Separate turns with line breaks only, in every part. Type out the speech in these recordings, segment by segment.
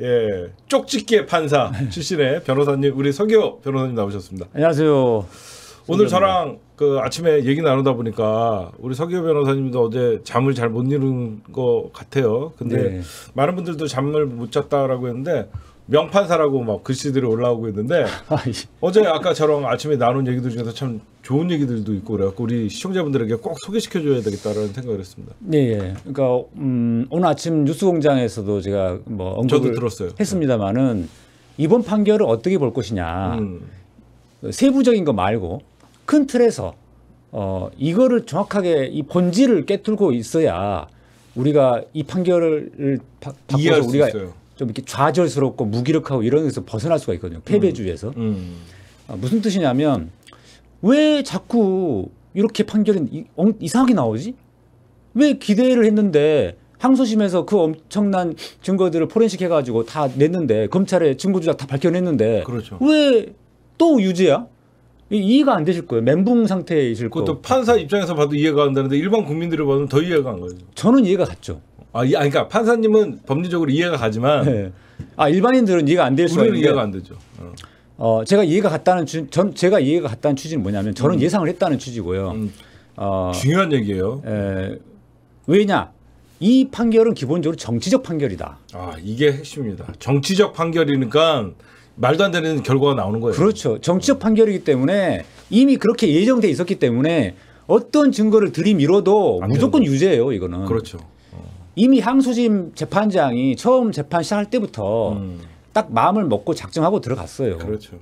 예, 쪽집게 판사 네. 출신의 변호사님 우리 서교 변호사님 나오셨습니다. 안녕하세요. 오늘 저랑 그 아침에 얘기 나누다 보니까 우리 서교 변호사님도 어제 잠을 잘 못이루는것 같아요. 근데 네. 많은 분들도 잠을 못 잤다라고 했는데 명판사라고 막 글씨들이 올라오고 있는데 어제 아까처럼 아침에 나눈 얘기들 중에서 참 좋은 얘기들도 있고 그래갖고 우리 시청자분들에게 꼭 소개시켜줘야 되겠다라는 생각을 했습니다.
네, 예, 그러니까 음, 오늘 아침 뉴스공장에서도 제가 뭐 언급을 했습니다만은 이번 판결을 어떻게 볼 것이냐 음. 세부적인 거 말고 큰 틀에서 어, 이거를 정확하게 이 본질을 깨뚫고 있어야 우리가 이 판결을 바, 바 우리가 있어요. 좀 이렇게 좌절스럽고 무기력하고 이런 데서 벗어날 수가 있거든요. 패배주의에서. 음. 음. 아, 무슨 뜻이냐면 왜 자꾸 이렇게 판결이 이, 상하게 나오지? 왜 기대를 했는데 항소심에서 그 엄청난 증거들을 포렌식 해가지고 다 냈는데 검찰에 증거 조작 다 밝혀냈는데 그렇죠. 왜또 유죄야? 이해가 안 되실 거예요. 멘붕 상태이실 거예요. 그것도
판사 입장에서
봐도 이해가 안 되는데 일반 국민들이
봐도 더 이해가 안 가요. 저는 이해가 갔죠. 아, 이, 아 그러니까 판사님은 법리적으로 이해가 가지만 네.
아 일반인들은 이해가 안 될 수가 있는데 이해가 안
되죠. 어.
어 제가 이해가 갔다는 주, 전 제가 이해가 갔다는 취지는 뭐냐면 저는 음. 예상을 했다는 취지고요. 음. 어, 중요한 얘기예요. 에, 예. 왜냐? 이 판결은 기본적으로 정치적 판결이다. 아, 이게 핵심입니다. 정치적 판결이니까 말도 안 되는 결과가 나오는 거예요. 그렇죠. 정치적 음. 판결이기 때문에 이미 그렇게 예정돼 있었기 때문에 어떤 증거를 들이밀어도 무조건 유죄예요, 이거는. 그렇죠. 이미 항소심 재판장이 처음 재판 시작할 때부터 음. 딱 마음을 먹고 작정하고 들어갔어요. 그렇죠.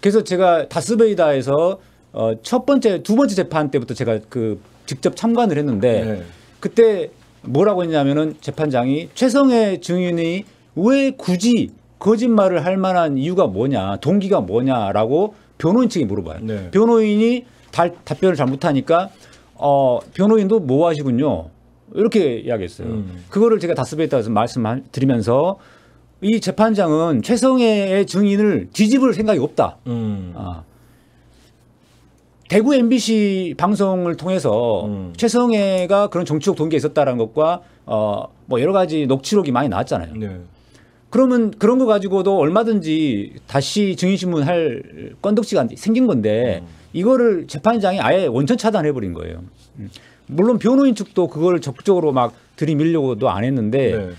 그래서 제가 다스베이다에서 어, 첫 번째 두 번째 재판 때부터 제가 그 직접 참관을 했는데 네. 그때 뭐라고 했냐면은 재판장이 최성의 증인이 왜 굳이 거짓말을 할 만한 이유가 뭐냐 동기가 뭐냐라고 변호인 측이 물어봐요. 네. 변호인이 달, 답변을 잘못하니까 어, 변호인도 뭐 하시군요. 이렇게 이야기했어요. 음. 그거를 제가 다스베이터에서 말씀드리면서 을이 재판장은 최성애의 증인을 뒤집을 생각이 없다. 음. 아. 대구 MBC 방송을 통해서 음. 최성애가 그런 정치적 동기에 있었다는 것과 어, 뭐 여러 가지 녹취록이 많이 나왔잖아요. 네. 그러면 그런 거 가지고도 얼마든지 다시 증인신문 할 건덕지가 생긴 건데 음. 이거를 재판장이 아예 원천 차단해버린 거예요. 음. 물론 변호인 측도 그걸 적극적으로 막 들이밀려고도 안 했는데 네.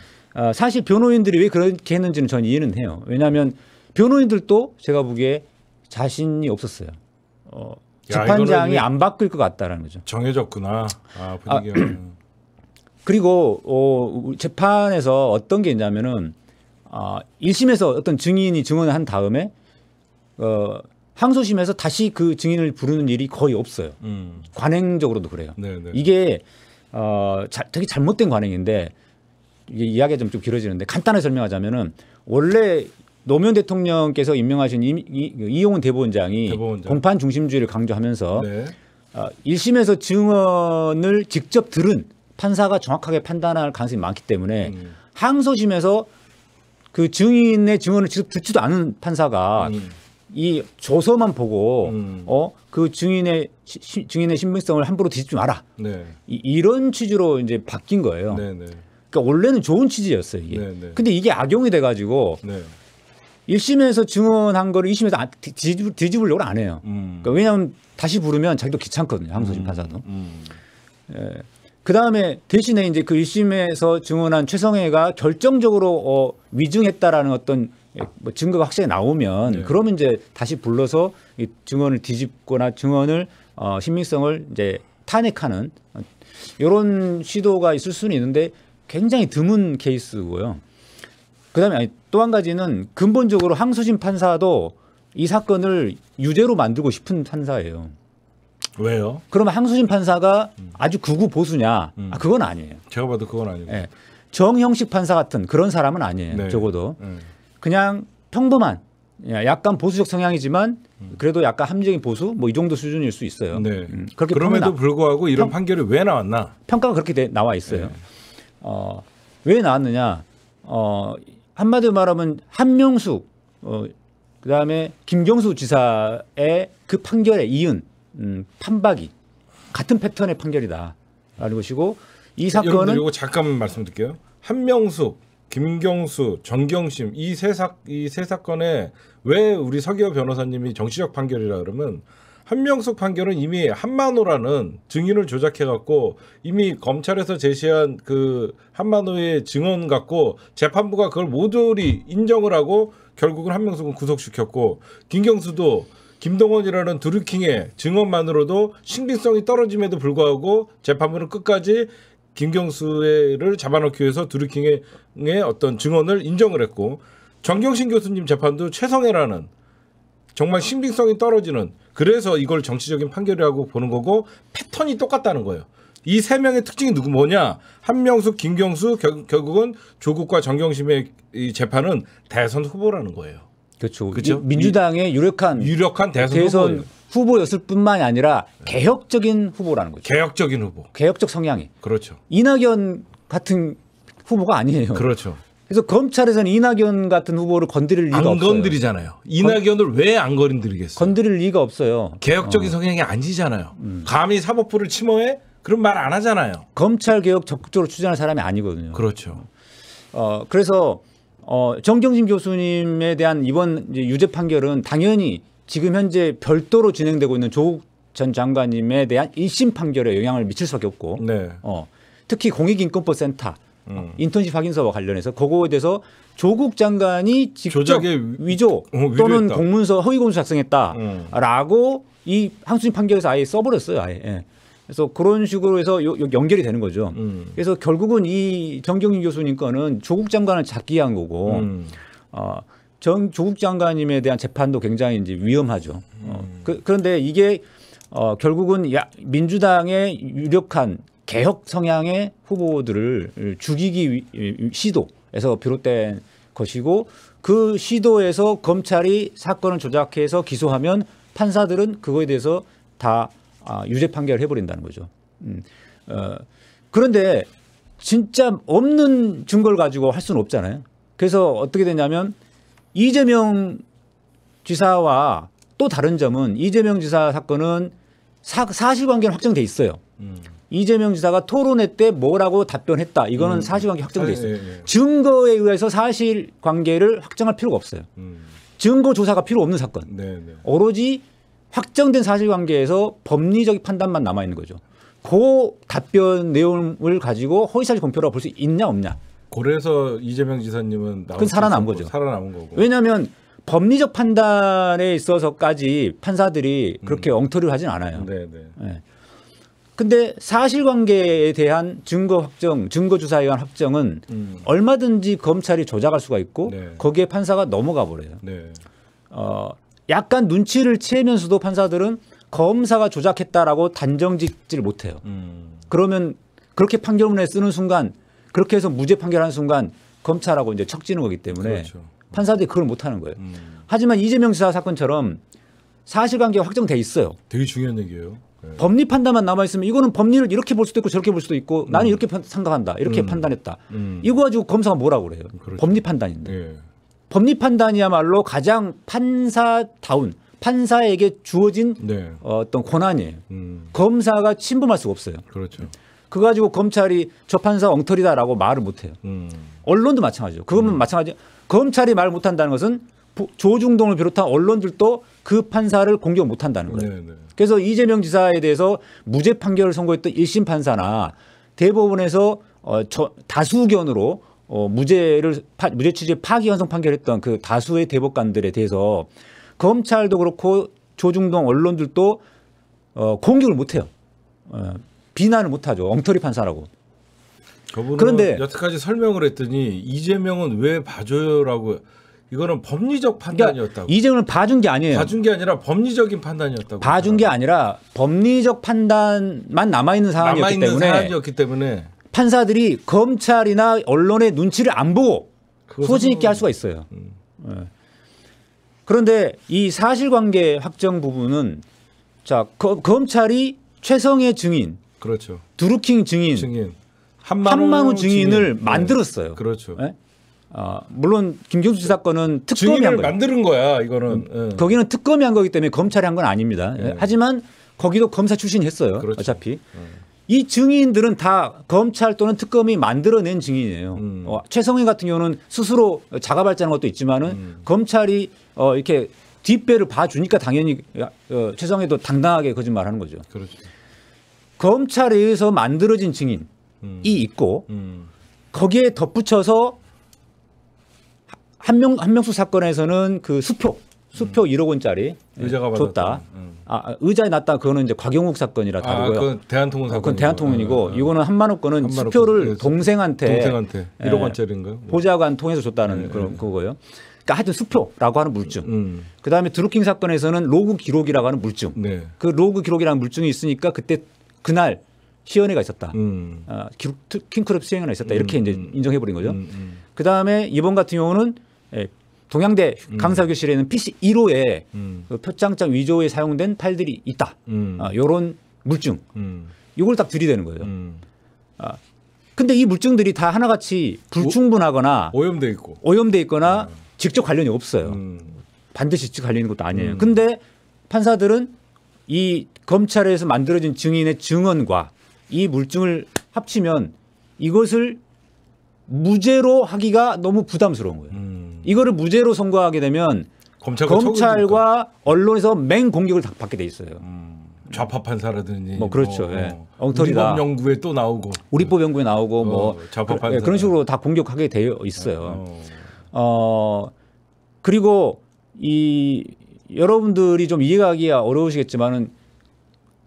어, 사실 변호인들이 왜 그렇게 했는지는 저는 이해는 해요. 왜냐하면 변호인들도 제가 보기에 자신이 없었어요. 어, 재판장이 안 바뀔 것 같다라는 거죠. 정해졌구나.
아, 분위기 아,
음. 그리고 어, 재판에서 어떤 게 있냐면은 어, 아, 1심에서 어떤 증인이 증언을 한 다음에 어, 항소심에서 다시 그 증인을 부르는 일이 거의 없어요. 음. 관행적으로도 그래요. 네네. 네. 이게 어, 자, 되게 잘못된 관행인데 이게 이야기가 좀, 좀 길어지는데 간단하게 설명하자면은 원래 노무현 대통령께서 임명하신 이, 이, 그 이용훈 대법원장이 대법원장. 공판 중심주의를 강조하면서 네. 어, 1심에서 증언을 직접 들은 판사가 정확하게 판단할 가능성이 많기 때문에 음. 항소심에서 그 증인의 증언을 직접 듣지도 않은 판사가 음. 이 조서만 보고 음. 어그 증인의 시, 증인의 신빙성을 함부로 뒤집지 마라. 네. 이, 런 취지로 이제 바뀐 거예요. 네, 네. 그러니까 원래는 좋은 취지였어요 이게. 네, 네. 근데 이게 악용이 돼가지고 네. 1심에서 증언한 거를 2심에서 아, 뒤집, 뒤집으려고 안 해요. 음. 그러니까 왜냐하면 다시 부르면 자기도 귀찮거든요. 항소심 판사도. 음, 음. 예. 그 다음에 대신에 이제 그 1심에서 증언한 최성애가 결정적으로 어, 위증했다라는 어떤 예, 뭐 증거가 확실히 나오면 네. 그러면 이제 다시 불러서 이 증언을 뒤집거나 증언을 어, 신빙성을 이제 탄핵하는 이런 어, 시도가 있을 수는 있는데 굉장히 드문 케이스고요. 그다음에 또 한 가지는 근본적으로 항소심 판사도 이 사건을 유죄로 만들고 싶은 판사예요. 왜요? 그러면 항소심 판사가 음. 아주 극우 보수냐? 음. 아, 그건 아니에요. 제가 봐도 그건 아니에요. 네. 정형식 판사 같은 그런 사람은 아니에요. 네. 적어도. 네. 그냥 평범한 약간 보수적 성향이지만 그래도 약간 합리적인 보수 뭐 이 정도 수준일 수 있어요. 네. 음, 그렇게 그럼에도 나 불구하고 이런 평, 판결이 왜 나왔나? 평가가 그렇게 돼, 나와 있어요. 네. 어, 왜 나왔느냐? 어, 한마디로 말하면 한명숙 어, 그다음에 김경수 지사의 그 판결에 이은 음, 판박이 같은 패턴의 판결이다라는 것이고 이 사건은 여러분 잠깐 말씀드릴게요. 한명숙 김경수, 정경심
이 세사이세 사건에 왜 우리 서기호 변호사님이 정치적 판결이라 그러면 한명숙 판결은 이미 한만호라는 증인을 조작해 갖고 이미 검찰에서 제시한 그 한만호의 증언 갖고 재판부가 그걸 모조리 인정을 하고 결국은 한명숙은 구속시켰고 김경수도 김동원이라는 드루킹의 증언만으로도 신빙성이 떨어짐에도 불구하고 재판부는 끝까지 김경수를 잡아놓기 위해서 드루킹의 어떤 증언을 인정을 했고 정경심 교수님 재판도 최성애라는 정말 신빙성이 떨어지는 그래서 이걸 정치적인 판결이라고 보는 거고 패턴이 똑같다는 거예요. 이 세 명의 특징이 누구 뭐냐? 한명숙, 김경수 결, 결국은 조국과 정경심의 이 재판은
대선 후보라는 거예요. 그렇죠. 민주당의 유력한 유력한 대선, 대선 후보였을 뿐만이 아니라 개혁적인 후보라는 거죠. 개혁적인 후보. 개혁적 성향이. 그렇죠. 이낙연 같은 후보가 아니에요. 그렇죠. 그래서 검찰에서는 이낙연 같은 후보를 건드릴 리가 안 없어요. 안 건드리잖아요. 이낙연을
왜 안 건드리겠어요?
건드릴 리가 없어요. 개혁적인 어. 성향이 아니잖아요. 음. 감히 사법부를 침해해? 그런 말 안 하잖아요. 검찰 개혁 적극적으로 추진할 사람이 아니거든요. 그렇죠. 어, 그래서 어, 정경심 교수님에 대한 이번 유죄 판결은 당연히 지금 현재 별도로 진행되고 있는 조국 전 장관님에 대한 1심 판결에 영향을 미칠 수밖에 없고 네. 어, 특히 공익인권법센터 음. 인턴십 확인서와 관련해서 그거에 대해서 조국 장관이 직접 위조 어, 또는 공문서 허위공소 작성했다라고 음. 이 항소심 판결에서 아예 써버렸어요. 아예. 예. 그래서 그런 식으로 해서 요, 요 연결이 되는 거죠. 음. 그래서 결국은 이 정경윤 교수님 거는 조국 장관을 잡기 위한 거고 음. 어, 정, 조국 장관님에 대한 재판도 굉장히 이제 위험하죠. 어, 음. 그, 그런데 이게 어, 결국은 야, 민주당의 유력한 개혁 성향의 후보들을 죽이기 위, 시도에서 비롯된 것이고 그 시도에서 검찰이 사건을 조작해서 기소하면 판사들은 그거에 대해서 다 아, 유죄 판결을 해버린다는 거죠. 음, 어, 그런데 진짜 없는 증거를 가지고 할 수는 없잖아요. 그래서 어떻게 되냐면 이재명 지사와 또 다른 점은 이재명 지사 사건은 사, 사 실관계는 확정돼 있어요. 음. 이재명 지사가 토론회 때 뭐라고 답변했다. 이거는 음. 사실관계 확정돼 아, 예, 있어요. 예, 예. 증거에 의해서 사실관계를 확정할 필요가 없어요. 음. 증거 조사가 필요 없는 사건. 네, 네. 오로지 확정된 사실관계에서 법리적 판단만 남아 있는 거죠. 그 답변 내용을 가지고 허위사실 공표라고 볼 수 있냐 없냐.
그래서 이재명 지사님은 그 살아남은
거죠. 살아남은 거고. 왜냐하면 법리적 판단에 있어서까지 판사들이 그렇게 음. 엉터리를 하진 않아요. 네, 네. 네, 근데 사실관계에 대한 증거 확정, 증거 조사에 의한 확정은 음. 얼마든지 검찰이 조작할 수가 있고 네. 거기에 판사가 넘어가 버려요. 네. 어, 약간 눈치를 채면서도 판사들은 검사가 조작했다라고 단정 짓지를 못해요. 음. 그러면 그렇게 판결문에 쓰는 순간 그렇게 해서 무죄 판결하는 순간 검찰하고 이제 척지는 거기 때문에 그렇죠. 판사들이 그걸 못 하는 거예요. 음. 하지만 이재명 지사 사건처럼 사실관계가 확정돼 있어요. 되게 중요한 얘기예요. 네. 법리 판단만 남아 있으면 이거는 법리를 이렇게 볼 수도 있고 저렇게 볼 수도 있고 음. 나는 이렇게 생각한다 이렇게 음. 판단했다 음. 이거 가지고 검사가 뭐라고 그래요 그렇죠. 법리 판단인데 네. 법리 판단이야말로 가장 판사다운 판사에게 주어진 네. 어, 어떤 권한이에요 음. 검사가 침범할 수가 없어요 그렇죠. 그 가지고 검찰이 저 판사 엉터리다라고 말을 못해요. 음. 언론도 마찬가지죠. 그건 음. 마찬가지. 검찰이 말 못한다는 것은 조중동을 비롯한 언론들도 그 판사를 공격 못한다는 거예요. 네네. 네. 그래서 이재명 지사에 대해서 무죄 판결을 선고했던 1심 판사나 대법원에서 어, 저, 다수 견으로 어, 무죄를 파, 무죄 취지 파기 환송 판결했던 그 다수의 대법관들에 대해서 검찰도 그렇고 조중동 언론들도 어, 공격을 못해요. 어, 비난을 못하죠. 엉터리 판사라고. 그런데
여태까지 설명을 했더니 이재명은 왜 봐줘요라고 이거는 법리적 그러니까 판단이었다고. 그러니까
이재명은 봐준 게 아니에요. 봐준
게 아니라 법리적인 판단이었다고.
봐준 게 아니라 법리적 판단만 남아 있는 상황이었기 남아있는 때문에. 사안이었기 때문에 판사들이 검찰이나 언론의 눈치를 안 보고 소진 있게 할 수가 있어요. 음. 네. 그런데 이 사실관계 확정 부분은 자 거, 검찰이 최성의 증인 그렇죠. 두루킹 증인, 증인. 한마호 한만호 증인을 증인. 네. 만들었어요. 네. 그렇죠. 네? 어, 물론 김경수 씨 사건은 특검이 한 거예요. 만드는 거야 이거는. 음, 네. 거기는 특검이 한 거기 때문에 검찰이 한 건 아닙니다. 네. 네. 하지만 거기도 검사 출신했어요. 그렇죠. 어차피 이 증인들은 다 검찰 또는 특검이 만들어낸 증인이에요. 음. 어, 최성인 같은 경우는 스스로 자가 발전한 것도 있지만은 음. 검찰이 어, 이렇게 뒷배를 봐주니까 당연히 어, 최성인도 당당하게 거짓말하는 거죠. 그렇죠. 검찰에 의해서 만들어진 증인이 음. 있고 음. 거기에 덧붙여서 한 명 한명수 사건에서는 그 수표 수표 음. 1억 원짜리 의자가 줬다. 음. 아 의자에 났다. 그거는 이제 곽영욱 사건이라 아, 다르고요. 아, 그건 대한통운 사건. 그건 대한통운이고 네, 이거는 한만호 건은 한만호 수표를 건. 동생한테 동생한테 1억 예, 원짜리인가요? 뭐. 보좌관 통해서 줬다는 네, 그런 네. 그거예요. 그러니까 하여튼 수표라고 하는 물증. 음. 그다음에 드루킹 사건에서는 로그 기록이라고 하는 물증. 네. 그 로그 기록이라는 물증이 있으니까 그때 그날 시연회가 있었다. 음. 어, 킹크룹 시연회가 있었다. 음, 이렇게 음. 이제 음. 인정해 버린 거죠. 음, 음. 그다음에 이번 같은 경우는 예, 동양대 강사 교실에 는 PC 1호에 그 표창장 위조에 사용된 파일들이 있다. 어, 요런 물증. 이걸 딱 들이대는 거예요. 음. 아, 근데 이 물증들이 다 하나같이 불충분하거나 오, 염돼 있고 오염돼 있거나 직접 관련이 없어요. 반드시 직접 관련 있는 것도 아니에요. 근데 판사들은 이 검찰에서 만들어진 증인의 증언과 이 물증을 합치면 이것을 무죄로 하기가 너무 부담스러운 거예요. 음. 이거를 무죄로 선고하게 되면 검찰과 언론에서 맹 공격을 받게 돼 있어요. 음. 좌파 판사라든지 뭐 그렇죠. 어, 예. 어. 엉터리다. 우리법
연구에 또 나오고
우리법 연구에 나오고 어, 뭐 좌파 판사 그런 예, 식으로 다 공격하게 되어 있어요. 어, 어 그리고 이 여러분들이 좀 이해하기가 어려우시겠지만은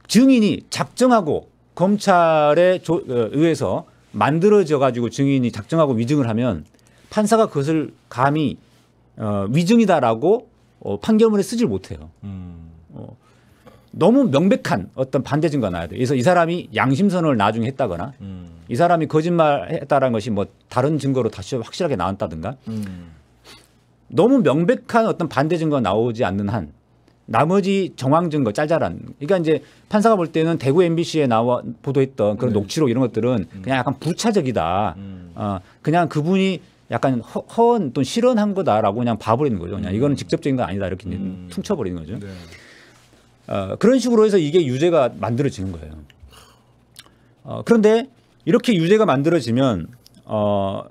증인이 작정하고 검찰에 조, 어, 의해서 만들어져 가지고 증인이 작정하고 위증을 하면 판사가 그것을 감히 어, 위증이다라고 어, 판결문에 쓰질 못해요. 음. 어, 너무 명백한 어떤 반대 증거가 나야 돼. 그래서 이 사람이 양심선언을 나중에 했다거나 음. 이 사람이 거짓말했다라는 것이 뭐 다른 증거로 다시 확실하게 나왔다든가 음. 너무 명백한 어떤 반대 증거가 나오지 않는 한 나머지 정황 증거 짤짤한 그러니까 이제 판사가 볼 때는 대구 MBC에 나와 보도했던 그런 네. 녹취록 이런 것들은 음. 그냥 약간 부차적이다. 음. 어, 그냥 그분이 약간 허, 허언 또 실언한 거다라고 그냥 봐버리는 거죠. 그냥 음. 이거는 직접적인 건 아니다 이렇게 음. 퉁쳐버리는 거죠. 네. 어, 그런 식으로 해서 이게 유죄가 만들어지는 거예요. 어, 그런데 이렇게 유죄가 만들어지면 어,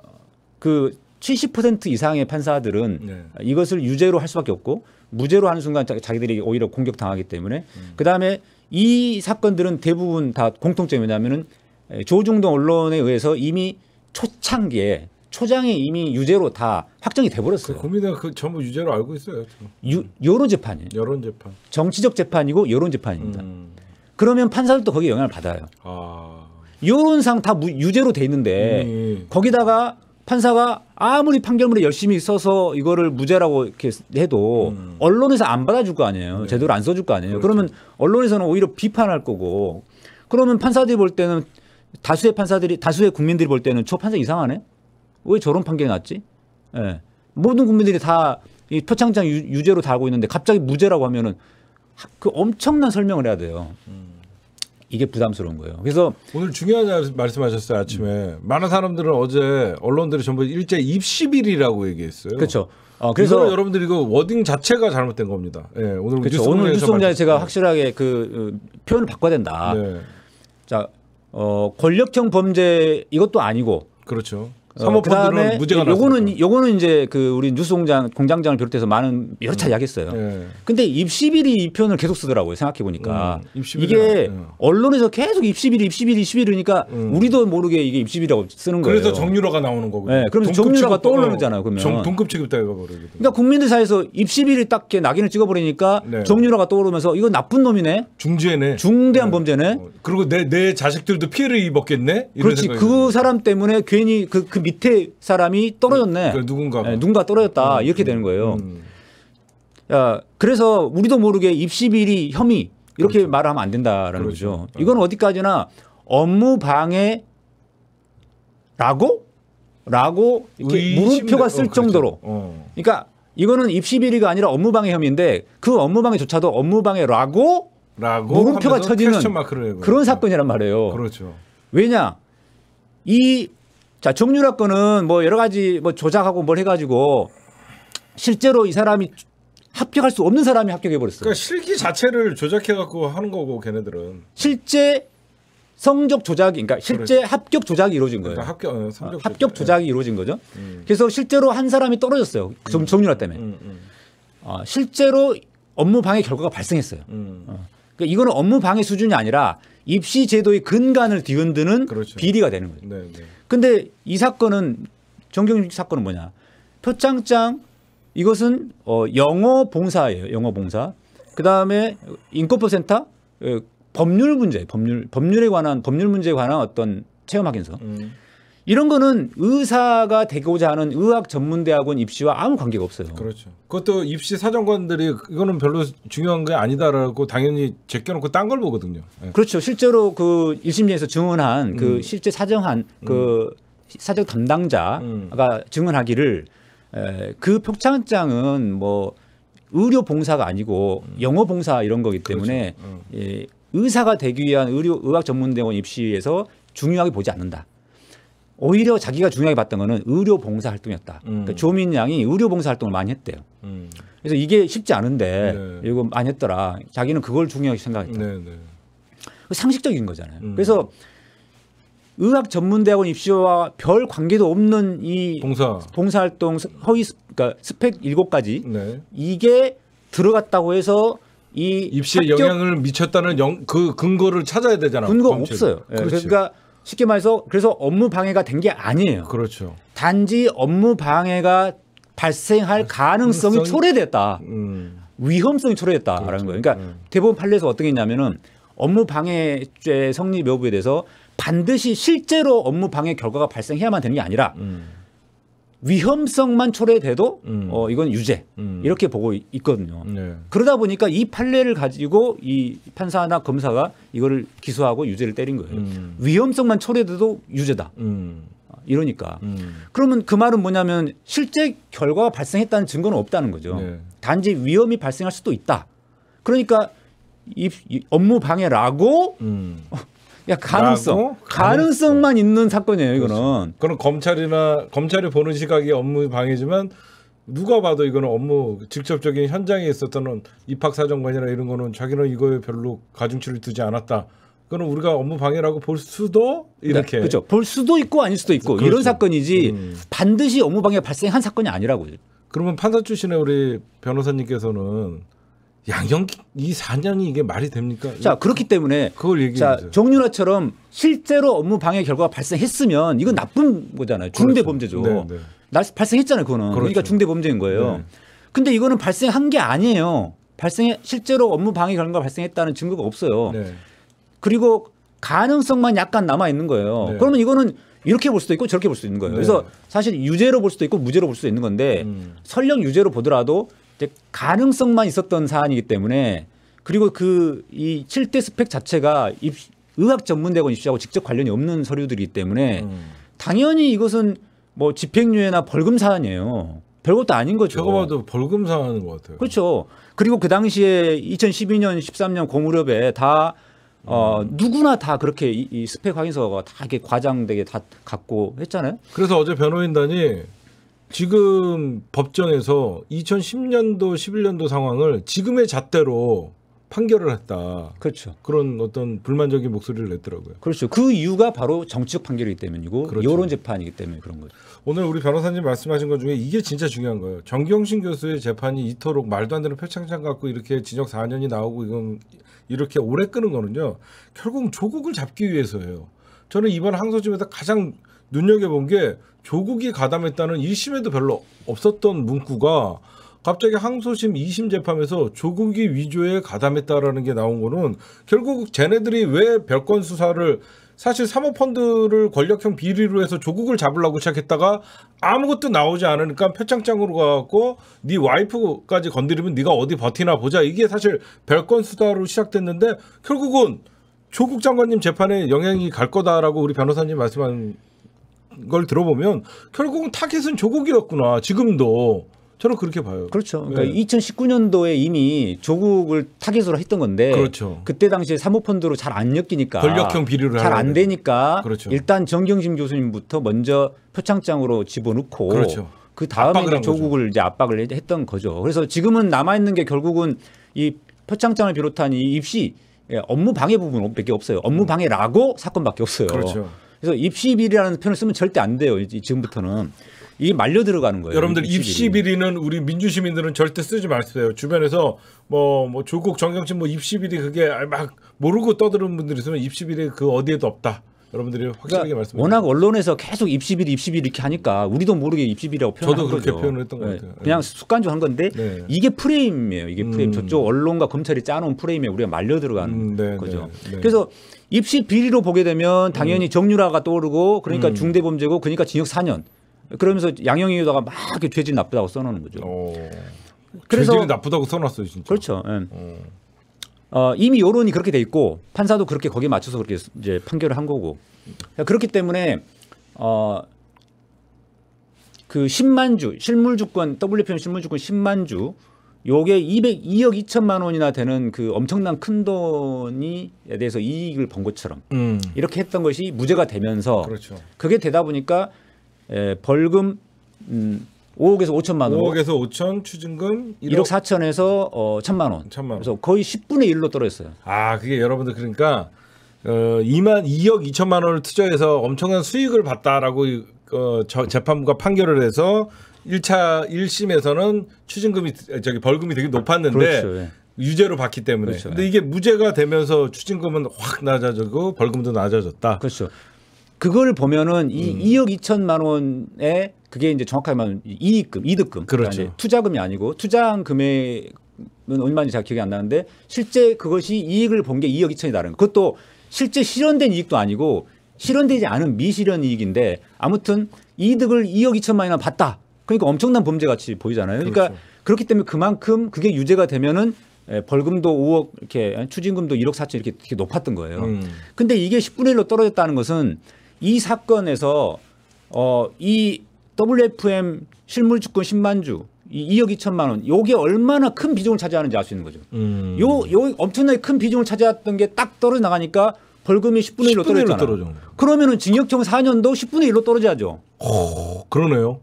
그70% 이상의 판사들은 네. 이것을 유죄로 할 수밖에 없고 무죄로 하는 순간 자기들이 오히려 공격당하기 때문에 음. 그다음에 이 사건들은 대부분 다 공통점이 뭐냐면은 조중동 언론에 의해서 이미 초창기에 초장에 이미 유죄로 다 확정이 돼버렸어요. 국민의당 그, 그 전부 유죄로 알고 있어요. 유, 여론 재판이에요. 여론 재판. 정치적 재판이고 여론 재판입니다. 음. 그러면 판사들도 거기에 영향을 받아요. 아. 여론상 다 무, 유죄로 돼 있는데 음. 거기다가 판사가 아무리 판결문에 열심히 써서 이거를 무죄라고 이렇게 해도 음. 언론에서 안 받아줄 거 아니에요. 네. 제대로 안 써줄 거 아니에요. 그렇죠. 그러면 언론에서는 오히려 비판할 거고 그러면 판사들이 볼 때는 다수의 판사들이 다수의 국민들이 볼 때는 저 판사 이상하네. 왜 저런 판결이 났지? 예. 네. 모든 국민들이 다 이 표창장 유, 죄로다 알고 있는데 갑자기 무죄라고 하면은 그 엄청난 설명을 해야 돼요. 음. 이게 부담스러운 거예요. 그래서 오늘 중요한 말씀하셨어요
아침에 음. 많은 사람들은 어제 언론들이 전부 일제 입시일이라고 얘기했어요. 그렇죠. 어, 그래서 여러분들 이거 워딩 자체가 잘못된 겁니다. 예, 오늘 그렇 뉴스 오늘 뉴스송
자체가 확실하게 그 어, 표현을 바꿔야 된다. 네. 자, 어, 권력형 범죄 이것도 아니고 그렇죠. 사모펀드는 어, 그 무죄가 예, 요거는 요거는 이제 그 우리 뉴스 공장 공장장을 비롯해서 많은 여러 차례 음. 이야기했어요. 예. 근데 입시비리 이 표현을 계속 쓰더라고요. 생각해 보니까 음, 이게 음. 언론에서 계속 입시비리 입시비리 입시비리니까 그러니까 음. 우리도 모르게 이게 입시비리라고 쓰는 거예요. 그래서 정유라가 나오는 거고. 네, 그럼 정유라가 떠오르잖아요. 그러면 동급 취 이거 버 그러니까 국민들 사이에서 입시비리 딱게 낙인을 찍어버리니까 네. 정유라가 떠오르면서 이건 나쁜 놈이네. 중죄네. 중대한 네. 범죄네. 어, 그리고 내 내 자식들도 피해를 입었겠네. 그렇지 그 있는데. 사람 때문에 괜히 그, 그 밑에 사람이 떨어졌네. 그러니까 누군가 뭐. 네, 누군가 떨어졌다 음, 이렇게 되는 음, 거예요. 음. 야, 그래서 우리도 모르게 입시 비리 혐의 이렇게 그렇죠. 말하면 안 된다라는 그렇죠. 거죠. 어. 이건 어디까지나 업무 방해라고 라고 이렇게 물음표가 어, 쓸 어, 정도로. 어. 그러니까 이거는 입시 비리가 아니라 업무 방해 혐의인데 그 업무 방해조차도 업무 방해라고 라고 물음표가 쳐지는 그런 그렇죠. 사건이란 말이에요. 그렇죠. 왜냐? 이 자, 정유라 건은 뭐 여러 가지 뭐 조작하고 뭘 해가지고 실제로 이 사람이 합격할 수 없는 사람이 합격해 버렸어요. 그러니까
실기 자체를 조작해
갖고 하는 거고 걔네들은 실제 성적 조작이 그러니까 실제 그렇지. 합격 조작이 이루어진 거예요. 그러니까 합격 어, 성적 어, 합격 조작. 이 예. 이루어진 거죠. 음. 그래서 실제로 한 사람이 떨어졌어요. 정, 음. 정유라 때문에. 음, 음. 어, 실제로 업무 방해 결과가 발생했어요. 음. 어. 그러니까 이거는 업무 방해 수준이 아니라 입시 제도의 근간을 뒤흔드는 그렇죠. 비리가 되는 거죠. 네, 네. 근데 이 사건은 정경심 사건은 뭐냐? 표창장 이것은 어, 영어 봉사예요. 영어 봉사. 그다음에 인코퍼 센터 어, 법률 문제, 법률 법률에 관한 법률 문제에 관한 어떤 체험 확인서. 음. 이런 거는 의사가 되고자 하는 의학 전문 대학원 입시와 아무 관계가 없어요. 그렇죠.
그것도 입시 사정관들이 이거는 별로 중요한 게 아니다라고 당연히
제껴놓고 딴 걸 보거든요. 네. 그렇죠. 실제로 그일심리에서 증언한 그 음. 실제 사정한 그 음. 사정 담당자가 음. 증언하기를 에, 그 표창장은 뭐 의료 봉사가 아니고 음. 영어 봉사 이런 거기 그렇죠. 때문에 그렇죠. 예, 의사가 되기 위한 의료 의학 전문 대원 입시에서 중요하게 보지 않는다. 오히려 자기가 중요하게 봤던 거는 의료 봉사 활동이었다. 음. 그러니까 조민 양이 의료 봉사 활동을 많이 했대요. 음. 그래서 이게 쉽지 않은데 네. 이거 많이 했더라. 자기는 그걸 중요하게 생각했다. 네, 네. 상식적인 거잖아요. 음. 그래서 의학 전문대학원 입시와 별 관계도 없는 이 봉사 봉사활동 허위 그러니까 스펙 일곱 가지 네. 이게 들어갔다고 해서 이 입시에 합격, 영향을 미쳤다는 영, 그 근거를 찾아야 되잖아요. 근거 범죄. 없어요. 예, 그러니까 쉽게 말해서 그래서 업무 방해가 된 게 아니에요. 그렇죠. 단지 업무 방해가 발생할 가능성이 초래됐다. 음. 위험성이 초래됐다라는 그렇죠. 거예요. 그러니까 음. 대법원 판례에서 어떻게했냐면은 업무 방해죄 성립 여부에 대해서 반드시 실제로 업무 방해 결과가 발생해야만 되는 게 아니라 음. 위험성만 초래돼도 음. 어, 이건 유죄 음. 이렇게 보고 있거든요. 네. 그러다 보니까 이 판례를 가지고 이 판사나 검사가 이거를 기소하고 유죄를 때린 거예요. 음. 위험성만 초래돼도 유죄다. 음. 어, 이러니까 음. 그러면 그 말은 뭐냐면 실제 결과가 발생했다는 증거는 없다는 거죠. 네. 단지 위험이 발생할 수도 있다. 그러니까 이, 이 업무 방해라고 음. 야 가능성 가능성만 가능성. 있는 사건이에요 이거는. 그렇죠.
그럼 검찰이나 검찰이 보는 시각이 업무 방해지만 누가 봐도 이거는 업무 직접적인 현장에 있었던 입학 사정관이나 이런 거는 자기는 이거에
별로 가중치를 두지 않았다. 그는 우리가 업무 방해라고 볼 수도 네, 이렇게 네, 그렇죠. 볼 수도 있고 아닐 수도 있고 그렇죠. 이런 사건이지 음. 반드시 업무 방해 발생한 사건이 아니라고요. 그러면
판사 출신의 우리 변호사님께서는 양형이 4년이 이게 말이 됩니까?
자 그렇기 때문에 그걸 자 정윤화처럼 실제로 업무 방해 결과가 발생했으면 이건 네. 나쁜 거잖아요 그렇죠. 중대 그렇죠. 범죄죠. 네, 네. 발생했잖아요 그거는 그러니까 그렇죠. 그러니까 중대 범죄인 거예요. 네. 근데 이거는 발생한 게 아니에요. 발생해 실제로 업무 방해 결과가 발생했다는 증거가 없어요. 네. 그리고 가능성만 약간 남아 있는 거예요. 네. 그러면 이거는 이렇게 볼 수도 있고 저렇게 볼 수도 있는 거예요. 네. 그래서 사실 유죄로 볼 수도 있고 무죄로 볼 수도 있는 건데 음. 설령 유죄로 보더라도 이제 가능성만 있었던 사안이기 때문에 그리고 그 이 칠 대 스펙 자체가 입, 의학 전문대학원 입시하고 직접 관련이 없는 서류들이기 때문에 음. 당연히 이것은 뭐 집행유예나 벌금 사안이에요. 별것도 아닌 거죠. 제가 봐도 벌금 사안인 것 같아요. 그렇죠. 그리고 그 당시에 2012년, 13년 고무렵에 다 어, 음. 누구나 다 그렇게 이, 이 스펙 확인서가 다 이렇게 과장되게 다 갖고 했잖아요.
그래서 어제 변호인단이 지금 법정에서 2010년도 11년도 상황을 지금의 잣대로 판결을 했다. 그렇죠. 그런 어떤 불만적인 목소리를 냈더라고요. 그렇죠. 그 이유가 바로 정치적 판결이기 때문이고 그렇죠. 여론 재판이기 때문에 그런 거죠. 오늘 우리 변호사님 말씀하신 것 중에 이게 진짜 중요한 거예요. 정경심 교수의 재판이 이토록 말도 안 되는 표창장 갖고 이렇게 징역 4년이 나오고 이건 이렇게 오래 끄는 거는요. 결국 조국을 잡기 위해서예요. 저는 이번 항소심에서 가장 눈여겨본 게 조국이 가담했다는 1심에도 별로 없었던 문구가 갑자기 항소심 2심 재판에서 조국이 위조에 가담했다라는 게 나온 거는 결국 쟤네들이 왜 별건 수사를 사실 사모펀드를 권력형 비리로 해서 조국을 잡으려고 시작했다가 아무것도 나오지 않으니까 표창장으로 가갖고 네 와이프까지 건드리면 네가 어디 버티나 보자 이게 사실 별건 수사로 시작됐는데 결국은 조국 장관님 재판에 영향이 갈 거다라고 우리 변호사님 말씀한 하걸 들어보면 결국은 타겟은 조국이었구나 지금도 저는
그렇게 봐요. 그렇죠. 그러니까 네. 2019년도에 이미 조국을 타겟으로 했던 건데 그렇죠. 그때 당시에 사모펀드로 잘 안 엮이니까 권력형 비리로 잘안 되니까 그렇죠. 일단 정경심 교수님부터 먼저 표창장으로 집어넣고 그렇죠. 그 다음에 조국을 거죠. 이제 압박을 했던 거죠. 그래서 지금은 남아 있는 게 결국은 이 표창장을 비롯한 이 입시 예, 업무 방해 부분밖에 없어요. 업무 방해라고 사건밖에 없어요. 그렇죠. 그래서 입시 비리라는 표현을 쓰면 절대 안 돼요. 지금부터는. 이 말려 들어가는 거예요. 여러분들 입시
비리는 우리 민주 시민들은 절대 쓰지 마세요. 주변에서 뭐뭐 뭐 조국 정경심 뭐 입시 비리 그게
막 모르고 떠드는 분들 이 있으면 입시 비리 그 어디에도 없다. 여러분들이 그러니까
확실하게 그러니까 말씀. 워낙
언론에서 계속 입시비리 입시비리 이렇게 하니까 우리도 모르게 입시비리라고 표현한 저도 그렇게 거죠. 표현을 했던 것 네. 같아요. 그냥 네. 습관적으로 한 건데 네. 이게 프레임이에요. 이게 프레임. 음. 저쪽 언론과 검찰이 짜놓은 프레임에 우리가 말려 들어가는 음, 네, 거죠. 네, 네, 그래서 입시 비리로 보게 되면 당연히 음. 정유라가 떠오르고 그러니까 음. 중대 범죄고 그러니까 징역 4년. 그러면서 양형에다가 막 이렇게 죄질 나쁘다고 써놓는 거죠. 오. 그래서 나쁘다고 써놨어요, 진짜. 그렇죠. 예. 어, 이미 여론이 그렇게 돼 있고 판사도 그렇게 거기에 맞춰서 그렇게 이제 판결을 한 거고 그렇기 때문에 어, 그 10만 주 실물 주권 WPM 실물 주권 10만 주 요게 202억 2천만 원이나 되는 그 엄청난 큰 돈이에 대해서 이익을 번 것처럼 음. 이렇게 했던 것이 무죄가 되면서 그렇죠. 그게 되다 보니까 에, 예, 벌금 음, 5억에서 5천만 원. 5억에서
5천 추징금 1억, 1억
4천에서 어, 1천만 원. 1천만 원. 그래서 거의 10분의 1로 떨어졌어요.
아, 그게 여러분들 그러니까 어, 2만 2억 2천만 원을 투자해서 엄청난 수익을 봤다라고 어, 저, 재판부가 판결을 해서 1차 1심에서는 추징금이 저기 벌금이 되게 높았는데 그렇죠, 예. 유죄로 봤기 때문에. 그렇죠, 근데 예. 이게 무죄가
되면서 추징금은 확 낮아지고 벌금도 낮아졌다. 그렇죠. 그걸 보면은 이 음. 2억 2천만 원에 그게 이제 정확하게 말하면 이익금, 이득금. 그러니까 그렇죠. 투자금이 아니고 투자한 금액은 얼마인지 잘 기억이 안 나는데 실제 그것이 이익을 본 게 2억 2천이다른 그것도 실제 실현된 이익도 아니고 실현되지 않은 미실현 이익인데 아무튼 이득을 2억 2천만이나 원 봤다. 그러니까 엄청난 범죄 같이 보이잖아요. 그러니까 그렇죠. 그렇기 때문에 그만큼 그게 유죄가 되면은 예, 벌금도 5억 이렇게 추징금도 1억 4천 이렇게, 이렇게 높았던 거예요. 음. 근데 이게 10분의 1로 떨어졌다는 것은 이 사건에서 어, 이 WFM 실물주권 10만 주, 이 2억 2천만 원, 요게 얼마나 큰 비중을 차지하는지 알 수 있는 거죠. 음. 요, 요 엄청나게 큰 비중을 차지했던 게 딱 떨어져 나가니까 벌금이 10분의 1로 떨어졌잖 그러면은 징역형 4년도 10분의 1로 떨어져야죠. 오, 어, 그러네요.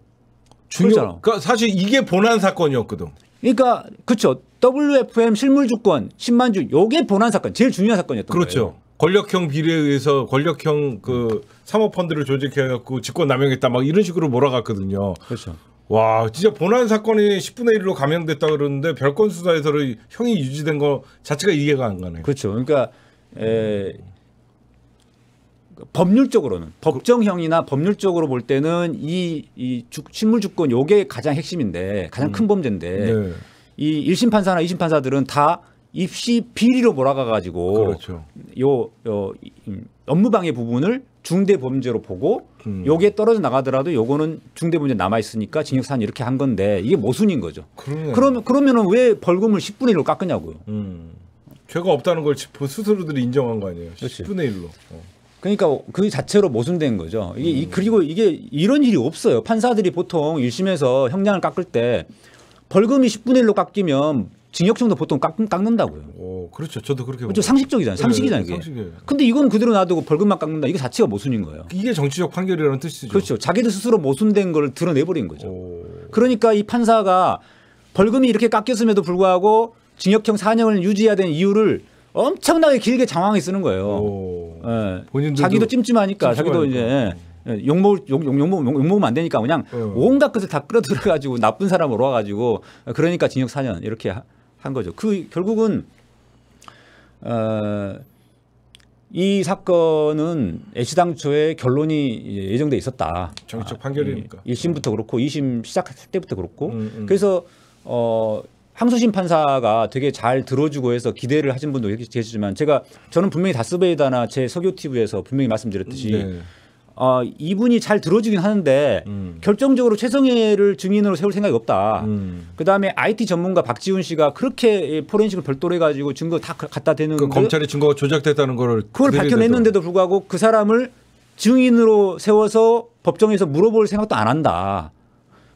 중요. 그러니까 사실 이게 본안 사건이었거든. 그러니까 그렇죠. WFM 실물 주권 10만 주 요게 본안 사건, 제일 중요한 사건이었던 그렇죠.
거예요. 권력형 비례에 의해서
권력형 그 사모펀드를
조직해갖고 직권 남용했다 막 이런 식으로 몰아갔거든요. 그렇죠. 와 진짜 본안 사건이 10분의 1로 감형됐다 그러는데 별건 수사에서는 형이 유지된 거 자체가 이해가 안 가네요. 그렇죠.
그러니까 에, 법률적으로는 법정형이나 법률적으로 볼 때는 이, 이 주, 식물주권 요게 가장 핵심인데 가장 음. 큰 범죄인데 네. 이 1심 판사나 2심 판사들은 다 입시 비리로 몰아가가지고 그렇죠. 요, 요 음, 업무방해 부분을 중대 범죄로 보고 음. 요게 떨어져 나가더라도 요거는 중대 범죄 남아 있으니까 징역사 이렇게 한 건데 이게 모순인 거죠.
그러네. 그러면
그러면은 왜 벌금을 10분의 1로 깎으냐고요. 음. 죄가 없다는 걸 그 스스로들이 인정한 거 아니에요. 그렇지. 10분의 1로. 어. 그러니까 그 자체로 모순된 거죠. 이게 음. 그리고 이게 이런 일이 없어요. 판사들이 보통 일심에서 형량을 깎을 때 벌금이 10분의 1로 깎이면 징역형도 보통 깎, 깎는다고요.
오, 어, 그렇죠. 저도 그렇게 그렇죠. 상식적이잖아요. 네, 상식이잖아요. 네, 상식이에요.
근데 이건 그대로 놔두고 벌금만 깎는다. 이게 자체가 모순인 거예요. 이게 정치적 판결이라는 뜻이죠. 그렇죠. 자기들 스스로 모순된 걸 드러내버린 거죠. 오. 그러니까 이 판사가 벌금이 이렇게 깎였음에도 불구하고 징역형 4년을 유지해야 되는 이유를 엄청나게 길게 장황히 쓰는 거예요. 네. 자기도 찜찜하니까, 찜찜하니까, 자기도 이제 예, 욕먹 욕먹으면 안 되니까 그냥 어. 온갖 것을 다 끌어들여 가지고 나쁜 사람으로 와 가지고 그러니까 징역 4년 이렇게 한 거죠. 그 결국은 어, 이 사건은 애시당초에 결론이 예정돼 있었다. 정치적 판결이니까. 일심부터 예, 그렇고 2심 시작할 때부터 그렇고. 음, 음. 그래서 어 항소심 판사가 되게 잘 들어주고 해서 기대를 하신 분도 계시지만 제가 저는 분명히 다스베이다나 제 서교 TV에서 분명히 말씀드렸듯이 음, 네. 어, 이분이 잘 들어주긴 하는데 음. 결정적으로 최성애를 증인으로 세울 생각이 없다. 음. 그다음에 IT 전문가 박지훈 씨가 그렇게 포렌식을 별도로 해가지고 증거 다 갖다 대는 그 검찰이 증거가 조작됐다는 걸 그걸 밝혀냈는데도 불구하고 그 사람을 증인으로 세워서 법정에서 물어볼 생각도 안 한다.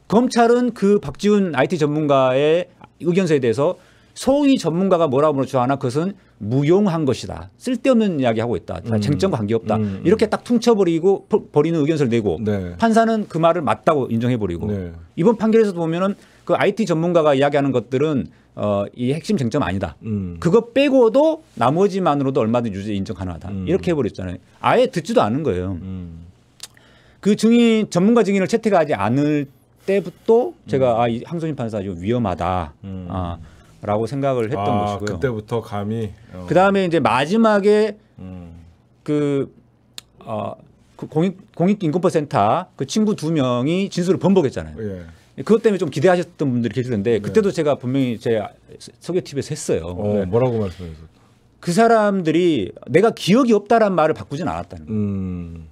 검찰은 그 박지훈 IT 전문가의 의견서에 대해서 소위 전문가가 뭐라고 물었죠 하나 그것은 무용한 것이다. 쓸데없는 이야기 하고 있다. 음. 쟁점과 관계없다. 음, 이렇게 딱 퉁쳐버리고 버리는 의견서를 내고 네. 판사는 그 말을 맞다고 인정해버리고 네. 이번 판결에서도 보면은 그 IT 전문가가 이야기하는 것들은 어, 이 핵심 쟁점 아니다. 음. 그거 빼고도 나머지만으로도 얼마든지 유죄 인정 가능하다. 음. 이렇게 해버렸잖아요. 아예 듣지도 않은 거예요. 음. 그 증인 전문가 증인을 채택하지 않을 때부터 제가 아, 이 항소심 판사 좀 위험하다. 아, 라고 생각을 했던 아, 것이고요. 그때부터 감히 어. 그다음에 이제 마지막에 음. 그 어, 그 공익 공익 인권센터 그 친구 두 명이 진술을 번복했잖아요.
예.
그것 때문에 좀 기대하셨던 분들이 계시 텐데 네. 그때도 네. 제가 분명히 제 소개 팁에서 했어요. 어, 네.
뭐라고 말씀하셨어요?
그 사람들이 내가 기억이 없다란 말을 바꾸진 않았다는 거예요.
음.